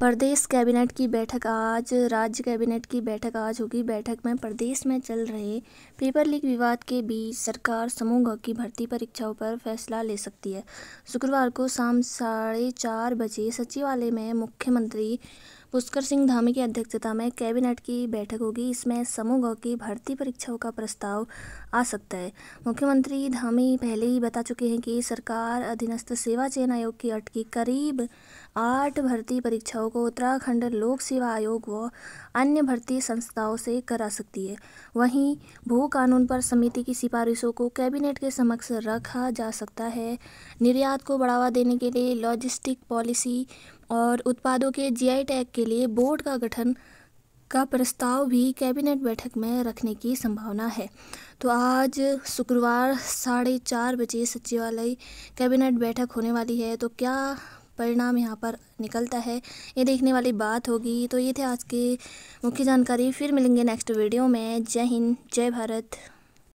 प्रदेश cabinet की बैठक आज राज्य कैबिनेट की बैठक आज होगी बैठक में प्रदेश में चल रहे पेपर लीक विवाद के बीच सरकार समूह की भर्ती परीक्षाओं पर फैसला ले सकती है शुक्रवार को शाम साढ़े चार बजे सचिवालय में मुख्यमंत्री पुष्कर सिंह धामी की अध्यक्षता में कैबिनेट की बैठक होगी इसमें समूह की भर्ती परीक्षाओं का प्रस्ताव आ सकता है मुख्यमंत्री धामी पहले ही बता चुके हैं कि सरकार अधीनस्थ सेवा चयन आयोग की अटकी करीब आठ भर्ती परीक्षाओं को उत्तराखंड लोक सेवा आयोग व अन्य भर्ती संस्थाओं से करा सकती है वहीं भू कानून पर समिति की सिफारिशों को कैबिनेट के समक्ष रखा जा सकता है निर्यात को बढ़ावा देने के लिए लॉजिस्टिक पॉलिसी और उत्पादों के जीआई टैग के लिए बोर्ड का गठन का प्रस्ताव भी कैबिनेट बैठक में रखने की संभावना है तो आज शुक्रवार साढ़े चार बजे सचिवालय कैबिनेट बैठक होने वाली है तो क्या परिणाम यहाँ पर निकलता है ये देखने वाली बात होगी तो ये थे आज के मुख्य जानकारी फिर मिलेंगे नेक्स्ट वीडियो में जय हिंद जय भारत